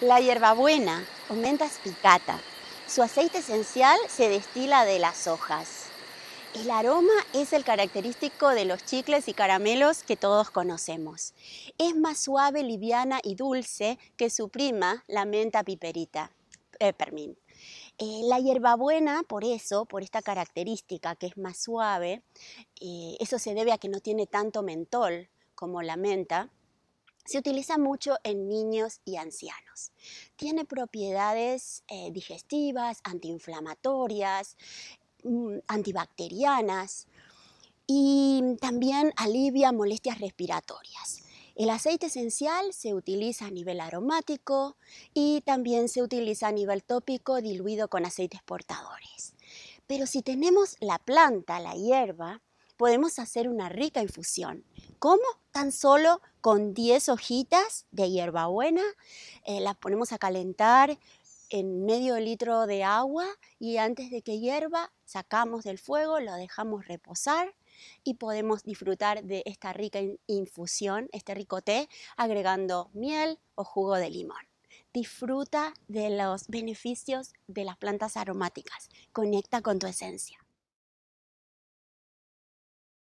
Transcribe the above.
La hierbabuena o menta spicata. Su aceite esencial se destila de las hojas. El aroma es el característico de los chicles y caramelos que todos conocemos. Es más suave, liviana y dulce que su prima, la menta piperita, peppermint. Eh, eh, la hierbabuena, por eso, por esta característica que es más suave, eh, eso se debe a que no tiene tanto mentol como la menta, se utiliza mucho en niños y ancianos. Tiene propiedades eh, digestivas, antiinflamatorias, mm, antibacterianas y también alivia molestias respiratorias. El aceite esencial se utiliza a nivel aromático y también se utiliza a nivel tópico diluido con aceites portadores. Pero si tenemos la planta, la hierba, podemos hacer una rica infusión ¿Cómo? Tan solo con 10 hojitas de hierbabuena, eh, las ponemos a calentar en medio litro de agua y antes de que hierva sacamos del fuego, lo dejamos reposar y podemos disfrutar de esta rica infusión, este rico té, agregando miel o jugo de limón. Disfruta de los beneficios de las plantas aromáticas. Conecta con tu esencia.